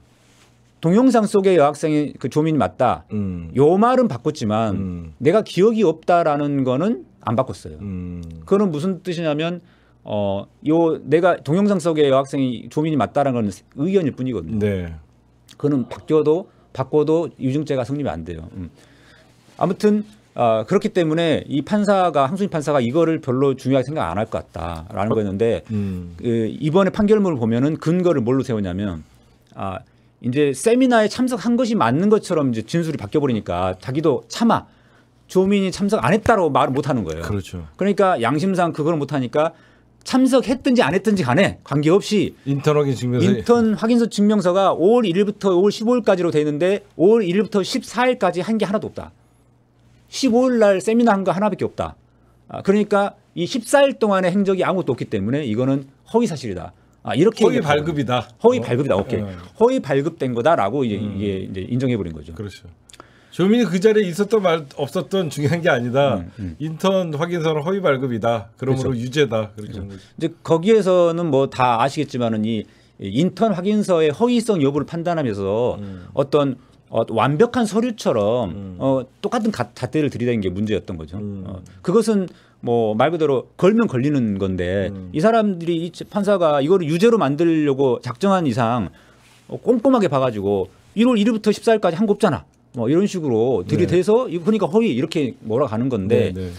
동영상 속의 여학생이 그 조민이 맞다. 음. 요 말은 바꿨지만 음. 내가 기억이 없다라는 거는 안 바꿨어요. 음. 그거는 무슨 뜻이냐면 어요 내가 동영상 속의 여학생이 조민이 맞다라는 건 의견일 뿐이거든요. 네. 그거는 바뀌어도 바꿔도 유증죄가 성립이 안 돼요. 음. 아무튼 어, 그렇기 때문에 이 판사가 항소심 판사가 이거를 별로 중요하게 생각 안 할 것 같다라는 어, 거였는데 음. 그 이번에 판결문을 보면은 근거를 뭘로 세우냐면 아 이제 세미나에 참석한 것이 맞는 것처럼 이제 진술이 바뀌어 버리니까 자기도 참아 조민이 참석 안 했다고 말을 못 하는 거예요. 그렇죠. 그러니까 양심상 그걸 못 하니까 참석했든지 안 했든지 간에 관계없이 인턴 확인 증명서 인턴 확인서 증명서가 5월 1일부터 5월 15일까지로 돼 있는데 5월 1일부터 14일까지 한 게 하나도 없다. 15일 날 세미나 한 거 하나밖에 없다. 아, 그러니까 이 14일 동안의 행적이 아무것도 없기 때문에 이거는 허위 사실이다. 아 이렇게 허위 발급이다. 허위 어? 발급이다. 오케이. 네. 허위 발급된 거다라고 이제 음. 이게 이제 인정해 버린 거죠. 그렇죠. 조민이 그 자리에 있었던 말 없었던 중요한 게 아니다. 음, 음. 인턴 확인서는 허위 발급이다. 그러므로 그렇죠. 유죄다. 그렇게 그렇죠. 이제 거기에서는 뭐 다 아시겠지만은 이 인턴 확인서의 허위성 여부를 판단하면서 음. 어떤 어, 완벽한 서류처럼 음. 어, 똑같은 잣대를 들이대는 게 문제였던 거죠. 음. 어, 그것은 뭐말 그대로 걸면 걸리는 건데 음. 이 사람들이 이 판사가 이거를 유죄로 만들려고 작정한 이상 꼼꼼하게 봐가지고 1월 1일부터 14일까지 한 곱잖아. 뭐 이런 식으로 들이대서 네. 그러니까 허위 이렇게 몰아가는 건데 네, 네.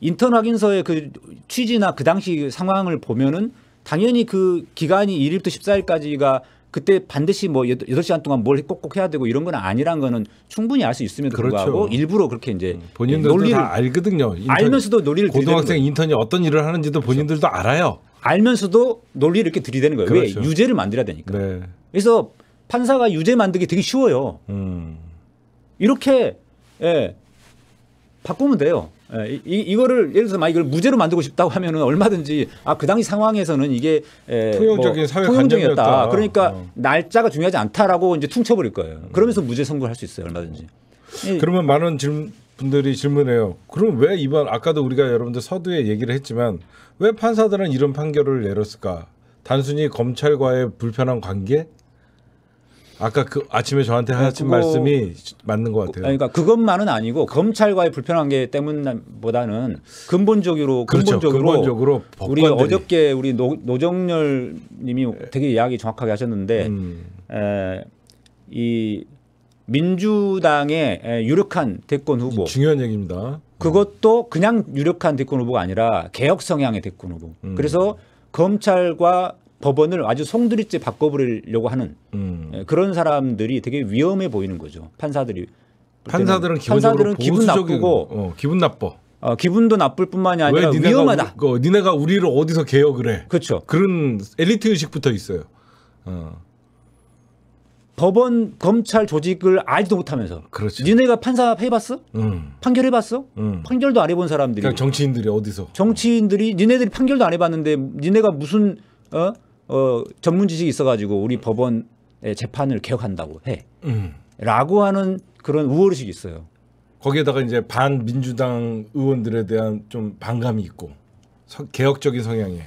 인턴 확인서의 그 취지나 그 당시 상황을 보면은 당연히 그 기간이 1일부터 14일까지가 그때 반드시 뭐 여덟 시간 동안 뭘 꼭꼭 해야 되고 이런 건 아니란 거는 충분히 알 수 있음에도 그렇죠. 불구하고 일부러 그렇게 이제 음,
본인들도 논리를 다 알거든요.
인턴, 알면서도 논리를 고등학생 인턴이 어떤 일을 하는지도 본인들도 그렇죠. 알아요. 알면서도 논리를 이렇게 들이대는 거예요. 그렇죠. 왜 유죄를 만들어야 되니까. 네. 그래서 판사가 유죄 만들기 되게 쉬워요. 음. 이렇게 예, 바꾸면 돼요. 예, 이, 이거를 예를 들어서 만약 이걸 무죄로 만들고 싶다고 하면은 얼마든지 아 그 당시 상황에서는 이게 에, 예, 통용적인 뭐, 사회 통용적이었다. 그러니까 어. 날짜가 중요하지 않다라고 이제 퉁쳐버릴 거예요. 음. 그러면서 무죄 선고할 수 있어요 얼마든지.
그러면 많은 질 분들이 질문해요. 그럼 왜 이번 아까도 우리가 여러분들 서두에 얘기를 했지만 왜 판사들은 이런 판결을 내렸을까? 단순히 검찰과의 불편한 관계 아까 그 아침에 저한테 하신 그거, 말씀이 맞는 것 같아요. 그러니까
그것만은 아니고 검찰과의 불편한 게 때문보다는 근본적으로 그렇죠. 근본적으로, 근본적으로 우리 어저께 우리 노, 노정열 님이 되게 이야기 정확하게 하셨는데 음. 에, 이 민주당의 유력한 대권 후보 중요한 얘기입니다. 그것도 그냥 유력한 대권 후보가 아니라 개혁 성향의 대권 후보. 음. 그래서 검찰과 법원을 아주 송두리째 바꿔버리려고 하는 음. 예, 그런 사람들이 되게 위험해 보이는 거죠. 판사들이 판사들은 기본적으로 기분 나쁘고 어, 기분 나빠. 어, 기분도 나쁠 뿐만이 아니라 니네가 위험하다. 우, 어, 그, 니네가 우리를 어디서 개혁을 해? 그렇죠. 그런 엘리트 의식부터 있어요. 어. 법원 검찰 조직을 알지도 못하면서 그렇죠. 니네가 판사 해봤어? 음. 판결해봤어? 음. 판결도 안 해본 사람들이 그냥 그러니까 정치인들이 어디서 정치인들이 니네들이 판결도 안 해봤는데 니네가 무슨 어 어, 전문 지식이 있어가지고 우리 법원의 재판을 개혁한다고 해. 음. 라고 하는 그런 우월의식이 있어요. 거기에다가 이제 반 민주당 의원들에
대한 좀 반감이 있고
개혁적인 성향이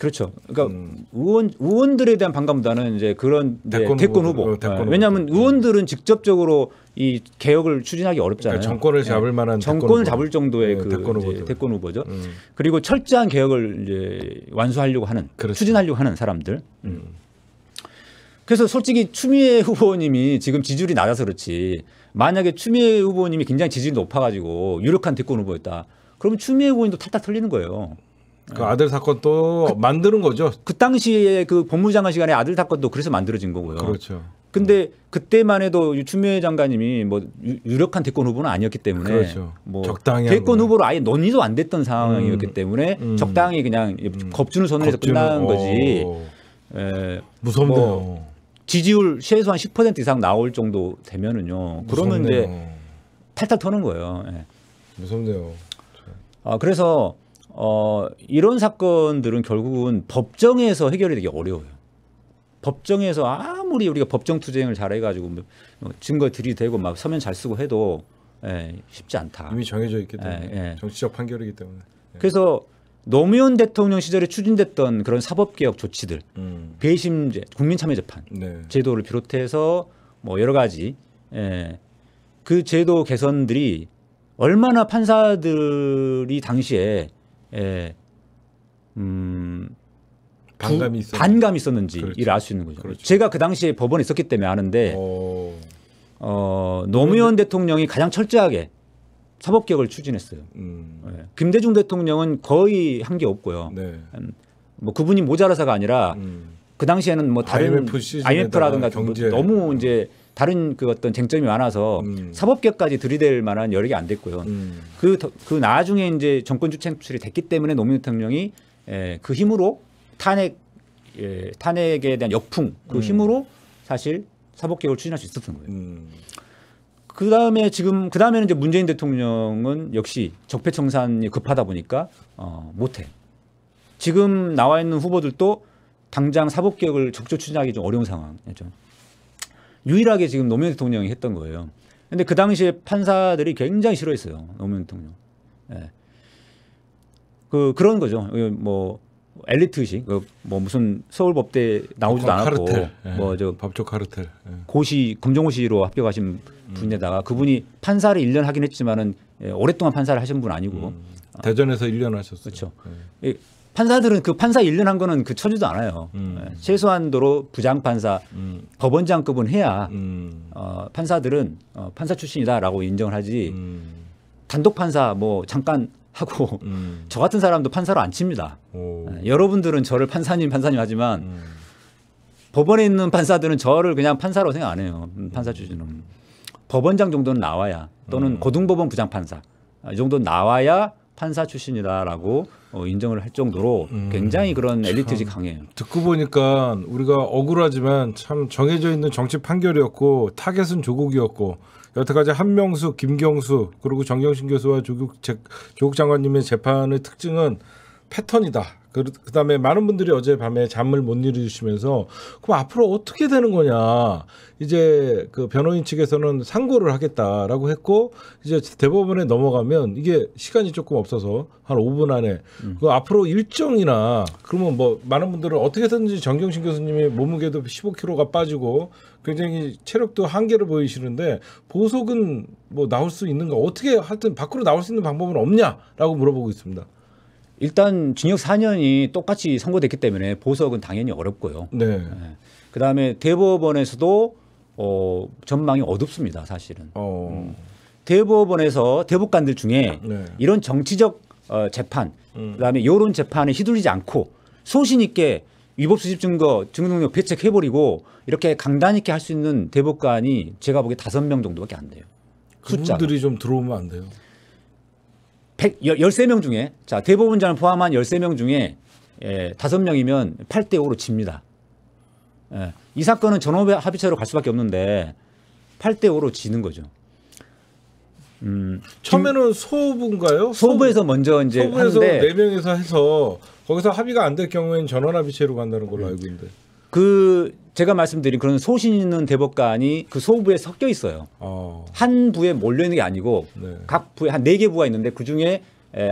그렇죠. 그러니까 음. 의원 의원들에 대한 반감보다는 이제 그런 네, 대권, 대권, 후보. 후보. 어, 대권 네. 후 왜냐하면 음. 의원들은 직접적으로 이 개혁을 추진하기 어렵잖아요. 그러니까 정권을 네. 잡을 만한 정권을 잡을 정도의 네, 그 대권, 대권 후보죠. 음. 그리고 철저한 개혁을 이제 완수하려고 하는 그렇죠. 추진하려고 하는 사람들. 음. 음. 그래서 솔직히 추미애 후보님이 지금 지지율이 낮아서 그렇지 만약에 추미애 후보님이 굉장히 지지율이 높아가지고 유력한 대권 후보였다. 그러면 추미애 후보님도 탈탈 털리는 거예요. 그 아들 사건 도 그, 만드는 거죠. 그 당시에 그 법무장관 시간에 아들 사건도 그래서 만들어진 거고요. 그렇죠. 근데 음. 그때만 해도 유춘미 장관님이 뭐 유력한 대권 후보는 아니었기 때문에 그렇죠.
뭐 적당히 대권
후보로 아예 논의도 안 됐던 상황이었기 음, 때문에 음, 적당히 그냥 음, 겁주는 선언에서 겁주는, 끝난 어. 거지. 에, 예. 무섭네요. 뭐 지지율 시에서 한10% 이상 나올 정도 되면은요. 그러면 무섭네요. 이제 탈탈 터는 거예요. 예. 무섭네요. 아 그래서 어, 이런 사건들은 결국은 법정에서 해결이 되기 어려워요. 법정에서 아무리 우리가 법정 투쟁을 잘해가지고 뭐, 뭐 증거 들이대고 막 서면 잘 쓰고 해도 예, 쉽지 않다. 이미 정해져 있기 예, 때문에 예, 예. 정치적 판결이기 때문에. 예. 그래서 노무현 대통령 시절에 추진됐던 그런 사법개혁 조치들, 음. 배심제, 국민참여재판 네. 제도를 비롯해서 뭐 여러 가지 예, 그 제도 개선들이 얼마나 판사들이 당시에 예, 음, 반감이, 있었는지, 반감이 있었는지 그렇죠. 이를 알 수 있는 거죠. 그렇죠. 제가 그 당시에 법원에 있었기 때문에 아는데 오. 어. 어, 노무현 그 대통령이 가장 철저하게 사법개혁을 추진했어요. 음. 예. 김대중 대통령은 거의 한 게 없고요. 네. 음, 뭐 그분이 모자라서가 아니라 음. 그 당시에는 뭐 다른 IMF라든가 뭐 경제. 너무 음. 이제 다른 그 어떤 쟁점이 많아서 음. 사법개혁까지 들이댈 만한 여력이 안 됐고요. 그그 음. 그, 그 나중에 이제 정권 주체 행출이 됐기 때문에 노무현 대통령이 에, 예, 그 힘으로 탄핵 예, 탄핵에 대한 역풍 그 음. 힘으로 사실 사법개혁을 추진할 수 있었던 거예요. 음. 그 다음에 지금 그 다음에는 이제 문재인 대통령은 역시 적폐청산이 급하다 보니까 어, 못해. 지금 나와 있는 후보들도 당장 사법개혁을 적조 추진하기 좀 어려운 상황이죠. 유일하게 지금 노무현 대통령이 했던 거예요. 근데 그 당시에 판사들이 굉장히 싫어했어요. 노무현 대통령. 예. 그 그런 거죠. 그 뭐 엘리트식 그 뭐 무슨 서울법대 나오지도 뭐 않았고 예. 뭐저 법조 카르텔 예. 고시 검정시로 합격하신 분에다가 음. 그분이 판사를 1년 하긴 했지만은 예, 오랫동안 판사를 하신 분 아니고 음. 대전에서 1년 하셨어요. 그렇죠. 예. 판사들은 그 판사 1년 한 거는 그 쳐주도 않아요. 음. 예, 최소한도로 부장판사, 음. 법원장급은 해야 음. 어, 판사들은 어, 판사 출신이다라고 인정을 하지 음. 단독 판사 뭐 잠깐 하고 음. 저 같은 사람도 판사로 안 칩니다. 오. 예, 여러분들은 저를 판사님 판사님 하지만 음. 법원에 있는 판사들은 저를 그냥 판사로 생각 안 해요. 판사 출신은 법원장 정도는 나와야 또는 고등법원 부장판사 아, 이 정도 나와야 판사 출신이다라고 어, 인정을 할 정도로 음. 굉장히 그런 엘리트지 강해요.
듣고 보니까 우리가 억울하지만 참 정해져 있는 정치 판결이었고 타겟은 조국이었고 여태까지 한명수, 김경수 그리고 정경심 교수와 조국, 제, 조국 장관님의 재판의 특징은 패턴이다. 그그 다음에 많은 분들이 어제 밤에 잠을 못 이루시면서 그럼 앞으로 어떻게 되는 거냐. 이제 그 변호인 측에서는 상고를 하겠다라고 했고 이제 대법원에 넘어가면 이게 시간이 조금 없어서 한 5분 안에 음. 그 앞으로 일정이나 그러면 뭐 많은 분들은 어떻게든지 정경심 교수님이 몸무게도 15kg가 빠지고 굉장히 체력도 한계를 보이시는데 보석은 뭐 나올 수 있는가 어떻게 하여튼 밖으로 나올 수 있는 방법은
없냐라고 물어보고 있습니다. 일단 징역 4년이 똑같이 선고됐기 때문에 보석은 당연히 어렵고요. 네. 네. 그다음에 대법원에서도 어, 전망이 어둡습니다, 사실은. 어. 음. 대법원에서 대법관들 중에 네. 이런 정치적 어, 재판, 음. 그다음에 여론 재판에 휘둘리지 않고 소신 있게 위법 수집 증거 증거 능력 배책해 버리고 이렇게 강단 있게 할 수 있는 대법관이 제가 보기에 다섯 명 정도밖에 안 돼요. 숫자들이 좀 들어오면 안 돼요. 100, 13명 중에 자 대법원장을 포함한 13명 중에 예, 5명이면 8대 5로 칩니다 예, 이 사건은 전업 합의체로 갈 수밖에 없는데 8대 5로 지는 거죠. 음, 처음에는 소부인가요? 소부에서 먼저 이제 소부에서 하는데, 4명에서 해서 거기서 합의가 안 될 경우에는 전원합의체로 간다는 걸로 알고 있는데. 그 제가 말씀드린 그런 소신 있는 대법관이 그 소부에 섞여 있어요. 어. 한 부에 몰려 있는 게 아니고 네. 각 부에 한 네 개 부가 있는데 그 중에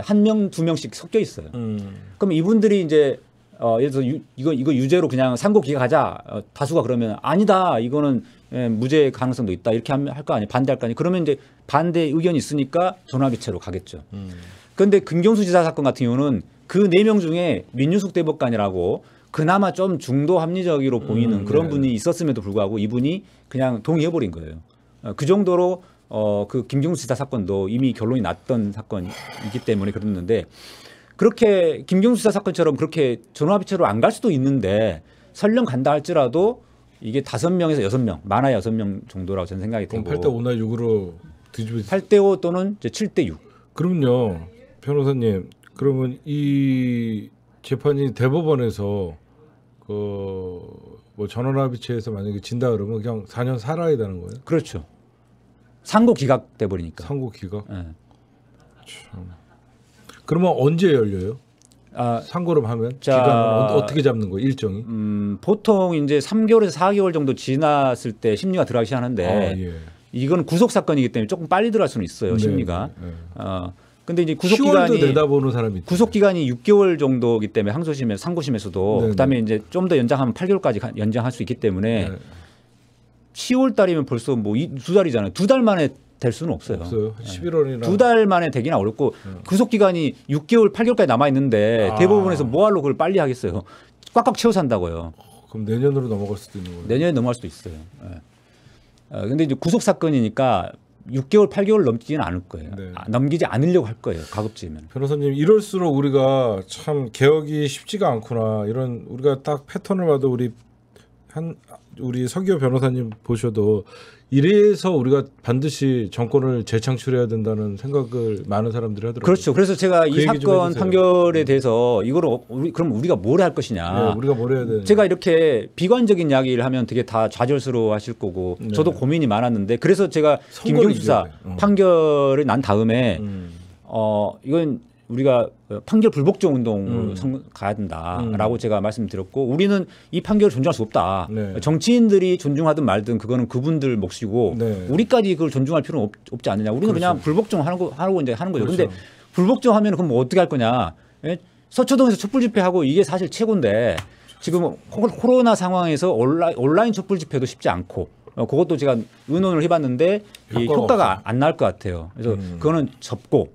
한 명, 두 명씩 섞여 있어요. 음. 그럼 이분들이 이제 어, 예를 들어서 유, 이거, 이거 유죄로 그냥 상고 기각하자. 어, 다수가 그러면 아니다. 이거는 예, 무죄 가능성도 있다. 이렇게 할 거 아니에요. 반대할 거 아니에요. 그러면 이제 반대 의견이 있으니까 전화기체로 가겠죠. 음. 그런데 금경수 지사 사건 같은 경우는 그 네 명 중에 민윤숙 대법관이라고 그나마 좀 중도 합리적으로 보이는 음, 그런 네. 분이 있었음에도 불구하고 이분이 그냥 동의해버린 거예요. 어, 그 정도로 어, 그 김경수 지사 사건도 이미 결론이 났던 사건이기 때문에 그랬는데 그렇게 김경수 지사 사건처럼 그렇게 전화합의체로 안 갈 수도 있는데 설령 간다 할지라도 이게 다섯 명에서 여섯 명 많아야 여섯 명 정도라고 저는 생각이 들고 8대 5나 6으로 뒤집어 8대 5 또는 7대 6 그럼요
변호사님 그러면 이 재판이 대법원에서 그 뭐 전원합의체에서 만약에 진다 그러면 그냥 4년 살아야 되는 거예요? 그렇죠. 상고 기각 돼 버리니까. 상고 기각. 네. 참. 그러면 언제 열려요? 아, 상고를 하면 자, 기간은 어, 떻게 잡는 거예요?
일정이? 음, 보통 이제 3개월에서 4개월 정도 지났을 때 심리가 들어가기 시작하는데 아, 예. 이건 구속 사건이기 때문에 조금 빨리 들어갈 수는 있어요 네, 심리가. 네, 네. 어, 근데 이제 구속 기간이 내다보는 사람이 구속 기간이 6개월 정도기 때문에 항소심에 상고심에서도 네네. 그다음에 이제 좀 더 연장하면 8개월까지 연장할 수 있기 때문에 네. 10월 달이면 벌써 뭐두 달이잖아요. 두 달 만에 될 수는 없어요. 없어요. 11월이나 두달 만에 되기는 어렵고 네. 구속 기간이 6개월 8개월까지 남아 있는데 아. 대부분에서 뭐하러 그걸 빨리 하겠어요. 꽉꽉 채워산다고요 어, 그럼 내년으로 넘어갈 수도 있는 거예요. 내년에 넘어갈 수도 있어요. 예. 네. 어, 근데 이제 구속 사건이니까 6개월, 8개월 넘기지는 않을 거예요. 네. 아, 넘기지 않으려고 할 거예요. 가급적이면.
변호사님, 이럴수록 우리가 참 개혁이 쉽지가 않구나. 이런 우리가 딱 패턴을 봐도 우리 한 우리 서기호 변호사님 보셔도 이래서 우리가 반드시 정권을 재창출해야 된다는 생각을 많은 사람들이 하더라고요. 그렇죠. 그래서 제가 그이 사건
판결에 네. 대해서 이거 어, 우리, 그럼 우리가 뭘 할 것이냐. 네, 우리가 뭘 해야 되냐. 제가 이렇게 비관적인 이야기를 하면 되게 다 좌절스러워 하실 거고 네. 저도 고민이 많았는데 그래서 제가 김경수사 어. 판결을 난 다음에 음. 어 이건 우리가 어, 판결 불복종 운동으로 음. 가야 된다라고 음. 제가 말씀드렸고 우리는 이 판결을 존중할 수 없다. 네. 정치인들이 존중하든 말든 그거는 그분들 몫이고 네. 우리까지 그걸 존중할 필요는 없, 지 않느냐. 우리는 그렇죠. 그냥 불복종 하는 거 하고 이제 하는 거죠. 그렇죠. 근데 불복종 하면 그럼 뭐 어떻게 할 거냐? 예? 서초동에서 촛불 집회하고 이게 사실 최고인데 지금 코로나 상황에서 온라인, 온라인 촛불 집회도 쉽지 않고 어, 그것도 제가 의논을 해봤는데 효과가 없어안 나올 것 같아요. 그래서 음. 그거는 접고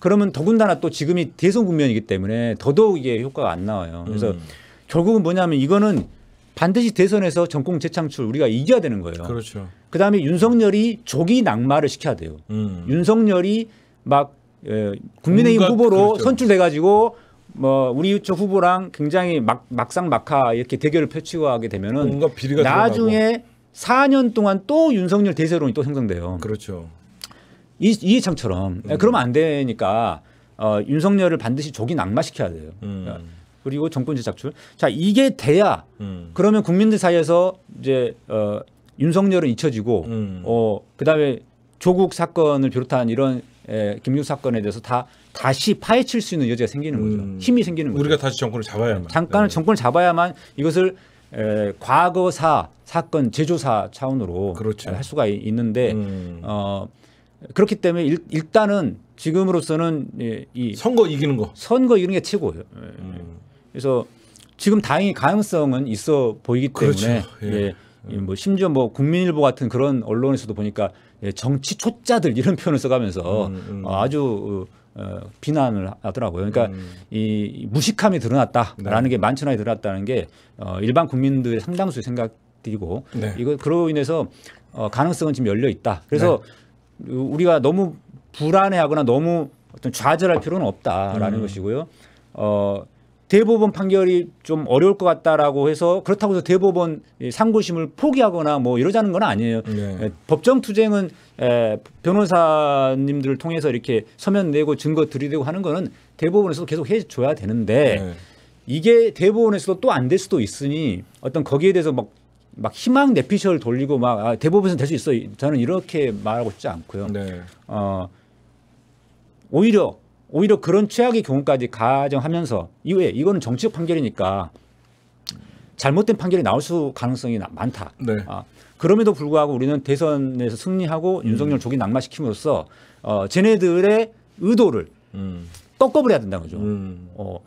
그러면 더군다나 또 지금이 대선 국면이기 때문에 더더욱 이게 효과가 안 나와요. 그래서 음. 결국은 뭐냐면 이거는 반드시 대선에서 정권 재창출 우리가 이겨야 되는 거예요. 그렇죠. 그다음에 윤석열이 조기 낙마를 시켜야 돼요. 음. 윤석열이 막 예, 국민의힘 후보로 그렇죠. 선출돼 가지고 뭐 우리 유 후보랑 굉장히 막, 막상 막하 이렇게 대결을 펼치고 하게 되면은 나중에 들어가고. 4년 동안 또 윤석열 대세론이 또 형성돼요. 그렇죠. 이, 이해창처럼 음. 예, 그러면 안 되니까 어, 윤석열을 반드시 조기 낙마시켜야 돼요. 음. 그러니까 그리고 정권제 작출. 자 이게 돼야 음. 그러면 국민들 사이에서 이제 어, 윤석열은 잊혀지고 음. 어, 그다음에 조국 사건을 비롯한 이런 에, 예, 김용 사건에 대해서 다 다시 파헤칠 수 있는 여지가 생기는 음. 거죠. 힘이 생기는 거죠. 우리가 다시 정권을 잡아야만. 잠깐 네. 정권을 잡아야만 이것을 에, 예, 과거사 사건 재조사 차원으로 그렇죠. 할 수가 있는데 음. 어. 그렇기 때문에 일, 단은 지금으로서는 예, 이 선거 이기는 거 선거 이기는 게 최고예요. 예. 음. 그래서 지금 다행히 가능성은 있어 보이기 그렇죠. 때문에 그렇죠. 예. 예. 뭐 심지어 뭐 국민일보 같은 그런 언론에서도 보니까 예, 정치 초짜들 이런 표현을 써가면서 음, 음. 어, 아주 어, 비난을 하더라고요. 그러니까 음. 이 무식함이 드러났다라는 네. 게 만천하에 드러났다는 게 어, 일반 국민들의 상당수의 생각이고 네. 이거 그로 인해서 어, 가능성은 지금 열려 있다. 그래서 네. 우리가 너무 불안해하거나 너무 어떤 좌절할 필요는 없다라는 음. 것이고요. 어, 대법원 판결이 좀 어려울 것 같다라고 해서 그렇다고 해서 대법원 상고심을 포기하거나 뭐 이러자는 건 아니에요. 네. 예, 법정 투쟁은 에, 예, 변호사님들을 통해서 이렇게 서면 내고 증거 들이대고 하는 거는 대법원에서도 계속 해줘야 되는데 네. 이게 대법원에서도 또 안 될 수도 있으니 어떤 거기에 대해서 막막 희망 내피셜 돌리고 막 아, 대법원에서 될수 있어 저는 이렇게 말하고 싶지 않고요. 네. 어, 오히려 오히려 그런 최악의 경우까지 가정하면서 이외 이거는 정치적 판결이니까 잘못된 판결이 나올 수 가능성이 나, 많다. 네. 아, 그럼에도 불구하고 우리는 대선에서 승리하고 음. 윤석열 조기 낙마시킴으로써 어, 쟤네들의 의도를 음. 꺾어버려야 된다는 거죠. 음. 어,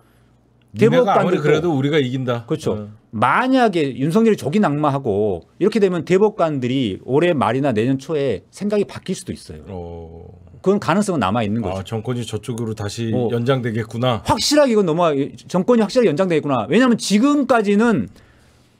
대법관무리 그래도
우리가 이긴다. 그렇죠. 어.
만약에 윤석열이 저기 낙마하고 이렇게 되면 대법관들이 올해 말이나 내년 초에 생각이 바뀔 수도 있어요. 어. 그건 가능성은 남아 있는 아, 거죠. 아, 정권이 저쪽으로 다시 어. 연장되겠구나. 확실하게 이건 넘어 정권이 확실하게 연장되겠구나. 왜냐하면 지금까지는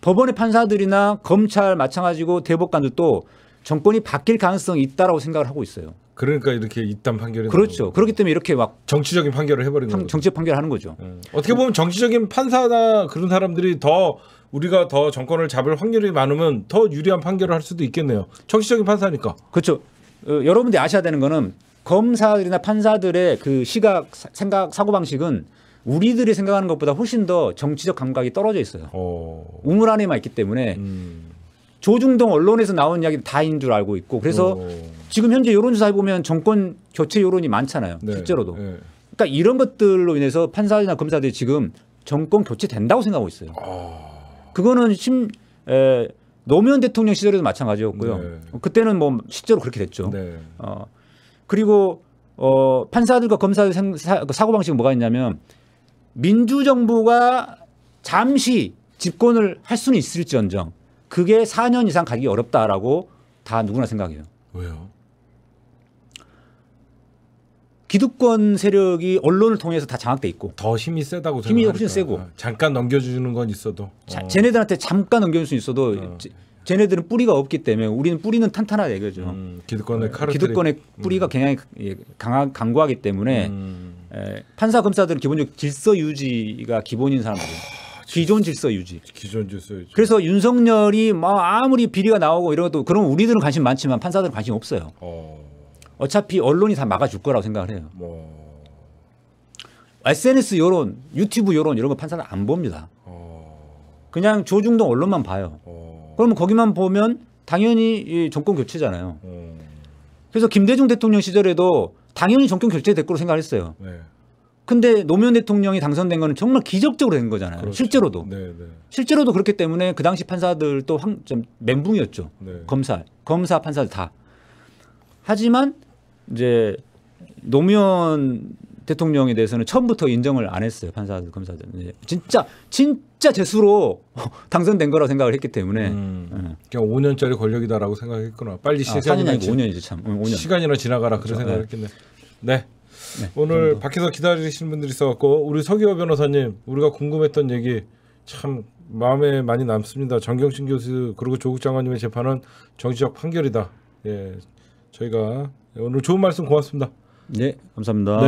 법원의 판사들이나 검찰 마찬가지고 대법관들도 정권이 바뀔 가능성이 있다라고 생각을 하고 있어요. 그러니까 이렇게 이딴 판결이 그렇죠. 그렇기 때문에 이렇게 막 정치적인 판결을 해버리는 거죠. 정치적 판결을 하는 거죠. 음. 어떻게 보면 정치적인 판사나 그런 사람들이 더
우리가 더 정권을 잡을 확률이 많으면 더 유리한 판결을 할 수도 있겠네요. 정치적인 판사니까.
그렇죠. 어, 여러분들이 아셔야 되는 거는 검사들이나 판사들의 그 시각, 생각, 사고 방식은 우리들이 생각하는 것보다 훨씬 더 정치적 감각이 떨어져 있어요. 어... 우물 안에만 있기 때문에 음... 조중동 언론에서 나온 이야기 다인 줄 알고 있고 그래서 어... 지금 현재 여론조사 해보면 정권 교체 여론이 많잖아요. 네. 실제로도. 네. 그러니까 이런 것들로 인해서 판사나 검사들이 지금 정권 교체 된다고 생각하고 있어요. 아... 그거는 심, 에, 노무현 대통령 시절에도 마찬가지였고요. 네. 그때는 뭐 실제로 그렇게 됐죠. 네. 어, 그리고 어, 판사들과 검사들 사, 그 사고방식이 뭐가 있냐면 민주정부가 잠시 집권을 할 수는 있을지언정 그게 4년 이상 가기 어렵다라고 다 누구나 생각해요. 왜요? 기득권 세력이 언론을 통해서 다 장악돼 있고 더 힘이 세다고 힘이 훨씬 세고 어. 잠깐 넘겨주는 건 있어도 자, 어. 쟤네들한테 잠깐 넘겨줄 수 있어도 어. 쟤네들은 뿌리가 없기 때문에 우리는 뿌리는 탄탄하다 이거죠. 음, 기득권의 어, 카르 기득권의 뿌리가 음. 굉장히 예, 강한 강구하기 때문에 음. 에, 판사 검사들은 기본적으로 질서 유지가 기본인 사람들. 아, 기존 질서 유지.
기존 질서 유지.
그래서 윤석열이 뭐 아무리 비리가 나오고 이런 것도 그럼 우리들은 관심 많지만 판사들은 관심 없어요. 어. 어차피 언론이 다 막아줄 거라고 생각을 해요. 뭐... SNS 여론, 유튜브 여론 이런 거 판사는 안 봅니다. 어... 그냥 조중동 언론만 봐요. 어... 그러면 거기만 보면 당연히 정권 교체잖아요. 음... 그래서 김대중 대통령 시절에도 당연히 정권 교체 될 거로 생각했어요. 을 네. 근데 노무현 대통령이 당선된 거는 정말 기적적으로 된 거잖아요. 그렇죠. 실제로도. 네네. 네. 실제로도 그렇기 때문에 그 당시 판사들도 황, 좀 멘붕이었죠. 네. 검사, 검사 판사들 다. 하지만 이제 노무현 대통령에 대해서는 처음부터 인정을 안 했어요 판사들 검사들 진짜 진짜 재수로 당선된 거라고 생각을 했기 때문에 음, 예. 그냥 그러니까 5년짜리 권력이다라고 생각했구나 빨리 시간이 아, 5년이지 참 5년. 시간이나 지나가라 그런 그렇죠. 생각했겠네
네. 네. 네. 오늘 밖에서 기다리시는 분들이 있어갖고 우리 서기호 변호사님 우리가 궁금했던 얘기 참 마음에 많이 남습니다 정경심 교수 그리고 조국 장관님의 재판은 정치적 판결이다 예 저희가 네, 오늘 좋은 말씀 고맙습니다.
네, 감사합니다. 네.